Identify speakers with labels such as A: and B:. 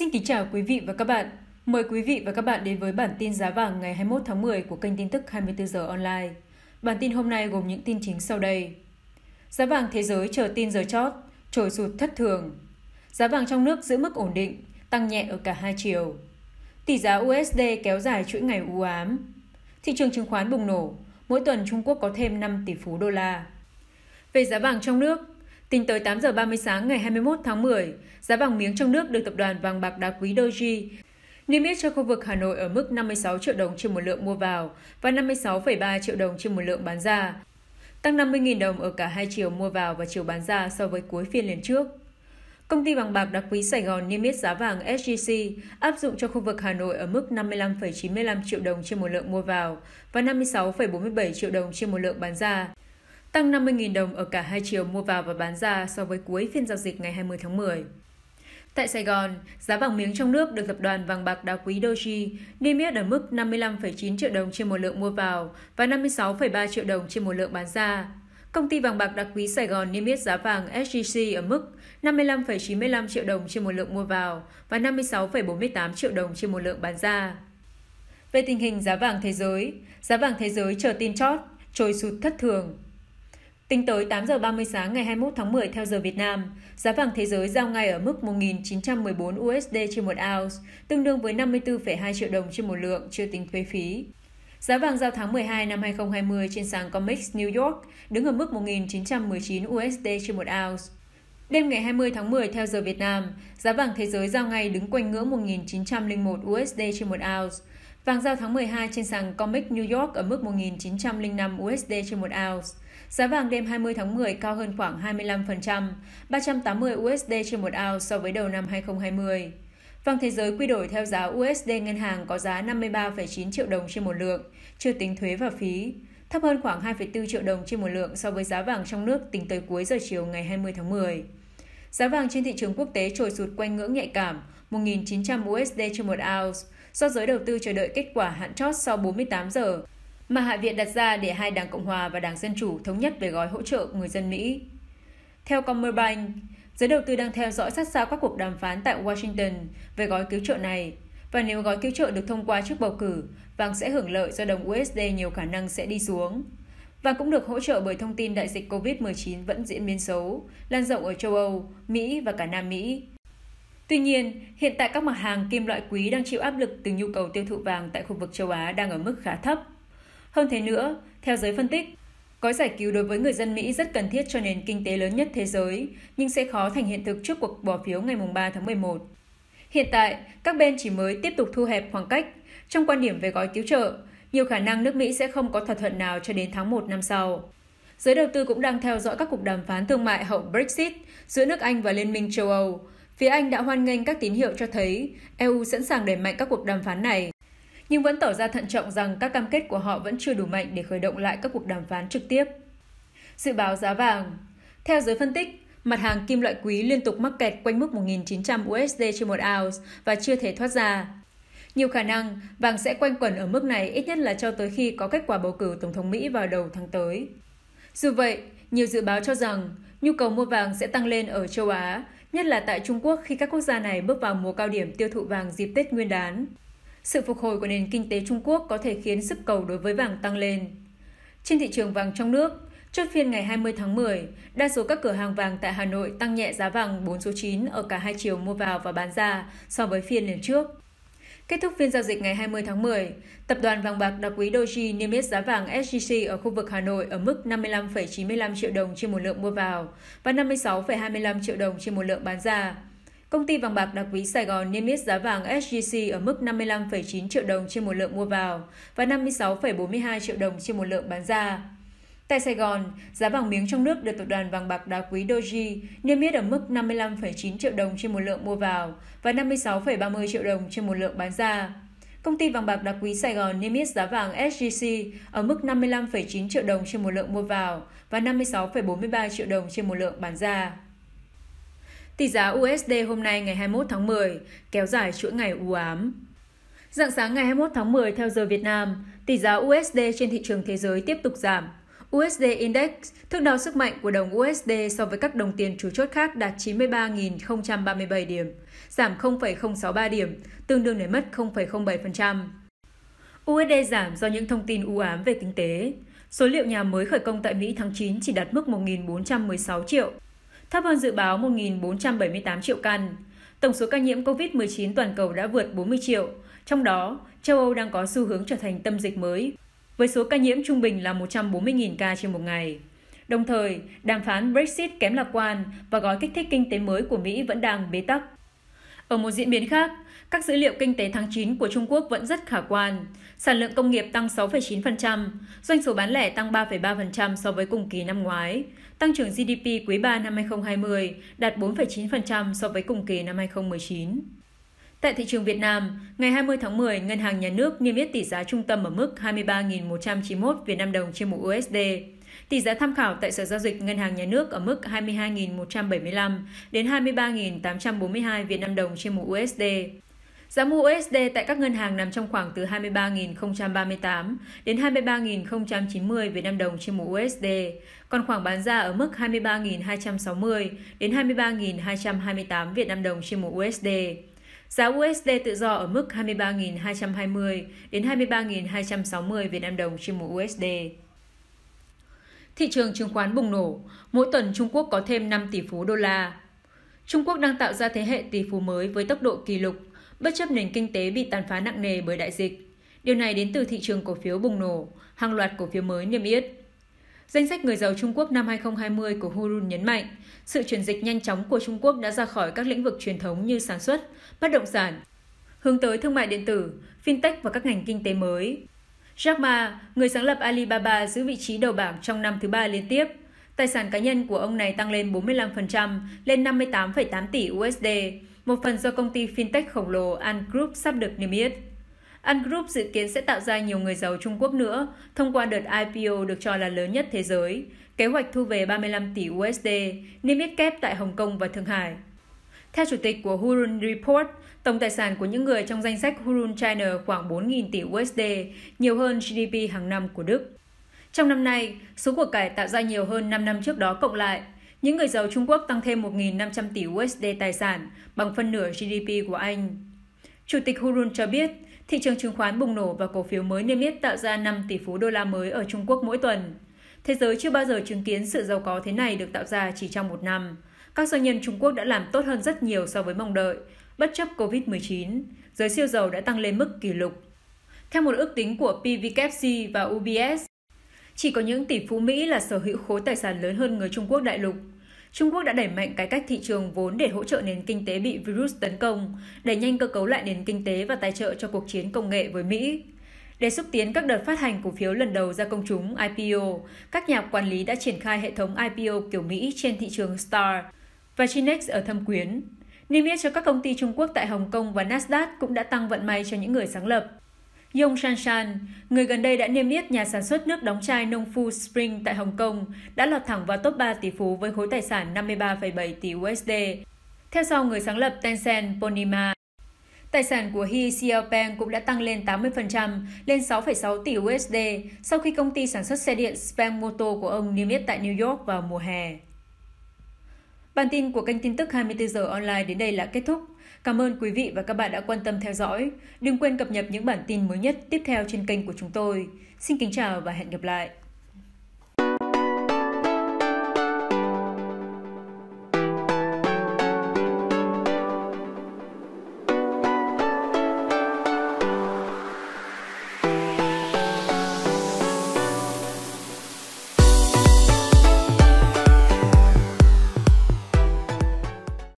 A: Xin kính chào quý vị và các bạn. Mời quý vị và các bạn đến với bản tin giá vàng ngày 21 tháng 10 của kênh tin tức 24 giờ online. Bản tin hôm nay gồm những tin chính sau đây. Giá vàng thế giới chờ tin giờ chót, trồi sụt thất thường. Giá vàng trong nước giữ mức ổn định, tăng nhẹ ở cả hai chiều. Tỷ giá USD kéo dài chuỗi ngày u ám. Thị trường chứng khoán bùng nổ, mỗi tuần Trung Quốc có thêm 5 tỷ phú đô la. Về giá vàng trong nước, Tính tới 8 giờ 30 sáng ngày 21 tháng 10, giá vàng miếng trong nước được tập đoàn vàng bạc đá quý Doji niêm yết cho khu vực Hà Nội ở mức 56 triệu đồng trên một lượng mua vào và 56,3 triệu đồng trên một lượng bán ra, tăng 50.000 đồng ở cả hai chiều mua vào và chiều bán ra so với cuối phiên liền trước. Công ty vàng bạc đá quý Sài Gòn niêm yết giá vàng SGC áp dụng cho khu vực Hà Nội ở mức 55,95 triệu đồng trên một lượng mua vào và 56,47 triệu đồng trên một lượng bán ra, tăng 50.000 đồng ở cả hai chiều mua vào và bán ra so với cuối phiên giao dịch ngày 20 tháng 10. Tại Sài Gòn, giá vàng miếng trong nước được tập đoàn vàng bạc đá quý Doji niêm yết ở mức 55,9 triệu đồng trên một lượng mua vào và 56,3 triệu đồng trên một lượng bán ra. Công ty vàng bạc đá quý Sài Gòn niêm yết giá vàng sgc ở mức 55,95 triệu đồng trên một lượng mua vào và 56,48 triệu đồng trên một lượng bán ra. Về tình hình giá vàng thế giới, giá vàng thế giới chờ tin chót, trôi sụt thất thường Tính tới 8 giờ 30 sáng ngày 21 tháng 10 theo giờ Việt Nam, giá vàng thế giới giao ngay ở mức 1.914 USD trên một ounce, tương đương với 54,2 triệu đồng trên một lượng chưa tính thuế phí. Giá vàng giao tháng 12 năm 2020 trên sàn COMEX New York đứng ở mức 1.919 USD trên một ounce. Đêm ngày 20 tháng 10 theo giờ Việt Nam, giá vàng thế giới giao ngay đứng quanh ngưỡng 1.901 USD trên một ounce. Vàng giao tháng 12 trên sàn COMEX New York ở mức 1.905 USD trên một ounce. Giá vàng đêm 20 tháng 10 cao hơn khoảng 25%, 380 USD trên một ounce so với đầu năm 2020. Vàng thế giới quy đổi theo giá USD ngân hàng có giá 53,9 triệu đồng trên một lượng, chưa tính thuế và phí, thấp hơn khoảng 2,4 triệu đồng trên một lượng so với giá vàng trong nước tính tới cuối giờ chiều ngày 20 tháng 10. Giá vàng trên thị trường quốc tế trồi sụt quanh ngưỡng nhạy cảm 1.900 USD trên một ounce, do giới đầu tư chờ đợi kết quả hạn chót sau 48 giờ mà Hạ viện đặt ra để hai đảng Cộng hòa và đảng Dân Chủ thống nhất về gói hỗ trợ người dân Mỹ. Theo Commerbank, giới đầu tư đang theo dõi sát sao các cuộc đàm phán tại Washington về gói cứu trợ này, và nếu gói cứu trợ được thông qua trước bầu cử, vàng sẽ hưởng lợi do đồng USD nhiều khả năng sẽ đi xuống. Vàng cũng được hỗ trợ bởi thông tin đại dịch COVID-19 vẫn diễn biến xấu, lan rộng ở châu Âu, Mỹ và cả Nam Mỹ. Tuy nhiên, hiện tại các mặt hàng kim loại quý đang chịu áp lực từ nhu cầu tiêu thụ vàng tại khu vực châu Á đang ở mức khá thấp. Hơn thế nữa, theo giới phân tích, gói giải cứu đối với người dân Mỹ rất cần thiết cho nền kinh tế lớn nhất thế giới, nhưng sẽ khó thành hiện thực trước cuộc bỏ phiếu ngày 3 tháng 11. Hiện tại, các bên chỉ mới tiếp tục thu hẹp khoảng cách. Trong quan điểm về gói cứu trợ, nhiều khả năng nước Mỹ sẽ không có thỏa thuận nào cho đến tháng 1 năm sau. Giới đầu tư cũng đang theo dõi các cuộc đàm phán thương mại hậu Brexit giữa nước Anh và Liên minh châu Âu. Phía Anh đã hoan nghênh các tín hiệu cho thấy EU sẵn sàng đẩy mạnh các cuộc đàm phán này nhưng vẫn tỏ ra thận trọng rằng các cam kết của họ vẫn chưa đủ mạnh để khởi động lại các cuộc đàm phán trực tiếp. Dự báo giá vàng Theo giới phân tích, mặt hàng kim loại quý liên tục mắc kẹt quanh mức 1.900 USD trên một ounce và chưa thể thoát ra. Nhiều khả năng, vàng sẽ quanh quẩn ở mức này ít nhất là cho tới khi có kết quả bầu cử Tổng thống Mỹ vào đầu tháng tới. Dù vậy, nhiều dự báo cho rằng nhu cầu mua vàng sẽ tăng lên ở châu Á, nhất là tại Trung Quốc khi các quốc gia này bước vào mùa cao điểm tiêu thụ vàng dịp Tết Nguyên đán sự phục hồi của nền kinh tế Trung Quốc có thể khiến sức cầu đối với vàng tăng lên. Trên thị trường vàng trong nước, chốt phiên ngày 20 tháng 10, đa số các cửa hàng vàng tại Hà Nội tăng nhẹ giá vàng 4 số 9 ở cả hai chiều mua vào và bán ra so với phiên liền trước. Kết thúc phiên giao dịch ngày 20 tháng 10, tập đoàn vàng bạc đặc quý Doji niêm yết giá vàng SJC ở khu vực Hà Nội ở mức 55,95 triệu đồng trên một lượng mua vào và 56,25 triệu đồng trên một lượng bán ra. Công ty vàng bạc đá quý Sài Gòn niêm yết giá vàng SJC ở mức 55,9 triệu đồng trên một lượng mua vào và 56,42 triệu đồng trên một lượng bán ra. Tại Sài Gòn, giá vàng miếng trong nước được tập đoàn vàng bạc đá quý Doji niêm yết ở mức 55,9 triệu đồng trên một lượng mua vào và 56,30 triệu đồng trên một lượng bán ra. Công ty vàng bạc đá quý Sài Gòn niêm yết giá vàng SJC ở mức 55,9 triệu đồng trên một lượng mua vào và 56,43 triệu đồng trên một lượng bán ra. Tỷ giá USD hôm nay ngày 21 tháng 10 kéo dài chuỗi ngày u ám. Dạng sáng ngày 21 tháng 10 theo giờ Việt Nam, tỷ giá USD trên thị trường thế giới tiếp tục giảm. USD Index, thước đo sức mạnh của đồng USD so với các đồng tiền chủ chốt khác đạt 93.037 điểm, giảm 0,063 điểm, tương đương để mất 0,07%. USD giảm do những thông tin u ám về kinh tế. Số liệu nhà mới khởi công tại Mỹ tháng 9 chỉ đạt mức 1.416 triệu, thấp hơn dự báo 1.478 triệu căn. Tổng số ca nhiễm COVID-19 toàn cầu đã vượt 40 triệu, trong đó châu Âu đang có xu hướng trở thành tâm dịch mới, với số ca nhiễm trung bình là 140.000 ca trên một ngày. Đồng thời, đàm phán Brexit kém lạc quan và gói kích thích kinh tế mới của Mỹ vẫn đang bế tắc. Ở một diễn biến khác, các dữ liệu kinh tế tháng 9 của Trung Quốc vẫn rất khả quan. Sản lượng công nghiệp tăng 6,9%, doanh số bán lẻ tăng 3,3% so với cùng kỳ năm ngoái. Tăng trưởng GDP quý 3 năm 2020 đạt 4,9% so với cùng kỳ năm 2019. Tại thị trường Việt Nam, ngày 20 tháng 10, Ngân hàng Nhà nước niêm yết tỷ giá trung tâm ở mức 23.191 Việt Nam đồng trên một USD. Tỷ giá tham khảo tại Sở giao dịch Ngân hàng Nhà nước ở mức 22.175 đến 23.842 Việt Nam đồng trên một USD. Giá mua USD tại các ngân hàng nằm trong khoảng từ 23.038 đến 23.090 Việt Nam đồng trên một USD, còn khoảng bán ra ở mức 23.260 đến 23.228 Việt Nam đồng trên một USD. Giá USD tự do ở mức 23.220 đến 23.260 Việt Nam đồng trên một USD. Thị trường chứng khoán bùng nổ, mỗi tuần Trung Quốc có thêm 5 tỷ phú đô la. Trung Quốc đang tạo ra thế hệ tỷ phú mới với tốc độ kỷ lục bất chấp nền kinh tế bị tàn phá nặng nề bởi đại dịch. Điều này đến từ thị trường cổ phiếu bùng nổ, hàng loạt cổ phiếu mới niêm yết. Danh sách người giàu Trung Quốc năm 2020 của Hurun nhấn mạnh, sự chuyển dịch nhanh chóng của Trung Quốc đã ra khỏi các lĩnh vực truyền thống như sản xuất, bất động sản, hướng tới thương mại điện tử, fintech và các ngành kinh tế mới. Jack Ma, người sáng lập Alibaba giữ vị trí đầu bảng trong năm thứ ba liên tiếp. Tài sản cá nhân của ông này tăng lên 45%, lên 58,8 tỷ USD, một phần do công ty fintech khổng lồ Ant Group sắp được niêm yết. Ant Group dự kiến sẽ tạo ra nhiều người giàu Trung Quốc nữa thông qua đợt IPO được cho là lớn nhất thế giới, kế hoạch thu về 35 tỷ USD, niêm yết kép tại Hồng Kông và Thượng Hải. Theo chủ tịch của Hurun Report, tổng tài sản của những người trong danh sách Hurun China khoảng 4.000 tỷ USD, nhiều hơn GDP hàng năm của Đức. Trong năm nay, số cuộc cải tạo ra nhiều hơn 5 năm trước đó cộng lại – những người giàu Trung Quốc tăng thêm 1.500 tỷ USD tài sản, bằng phân nửa GDP của Anh. Chủ tịch Hurun cho biết, thị trường chứng khoán bùng nổ và cổ phiếu mới niêm yết tạo ra 5 tỷ phú đô la mới ở Trung Quốc mỗi tuần. Thế giới chưa bao giờ chứng kiến sự giàu có thế này được tạo ra chỉ trong một năm. Các doanh nhân Trung Quốc đã làm tốt hơn rất nhiều so với mong đợi, bất chấp COVID-19, giới siêu giàu đã tăng lên mức kỷ lục. Theo một ước tính của PVKC và UBS, chỉ có những tỷ phú Mỹ là sở hữu khối tài sản lớn hơn người Trung Quốc đại lục. Trung Quốc đã đẩy mạnh cải cách thị trường vốn để hỗ trợ nền kinh tế bị virus tấn công, đẩy nhanh cơ cấu lại nền kinh tế và tài trợ cho cuộc chiến công nghệ với Mỹ. Để xúc tiến các đợt phát hành cổ phiếu lần đầu ra công chúng IPO, các nhà quản lý đã triển khai hệ thống IPO kiểu Mỹ trên thị trường STAR và Chinex ở Thâm Quyến. Niêm yết cho các công ty Trung Quốc tại Hồng Kông và Nasdaq cũng đã tăng vận may cho những người sáng lập. Yong Shan Shan, người gần đây đã niêm yết nhà sản xuất nước đóng chai nông phu Spring tại Hồng Kông, đã lọt thẳng vào top 3 tỷ phú với khối tài sản 53,7 tỷ USD. Theo sau người sáng lập Tencent Ponima, Tài sản của He Xiaopeng cũng đã tăng lên 80%, lên 6,6 tỷ USD sau khi công ty sản xuất xe điện Speng Motor của ông niêm yết tại New York vào mùa hè. Bản tin của kênh tin tức 24 giờ online đến đây là kết thúc. Cảm ơn quý vị và các bạn đã quan tâm theo dõi. Đừng quên cập nhật những bản tin mới nhất tiếp theo trên kênh của chúng tôi. Xin kính chào và hẹn gặp lại.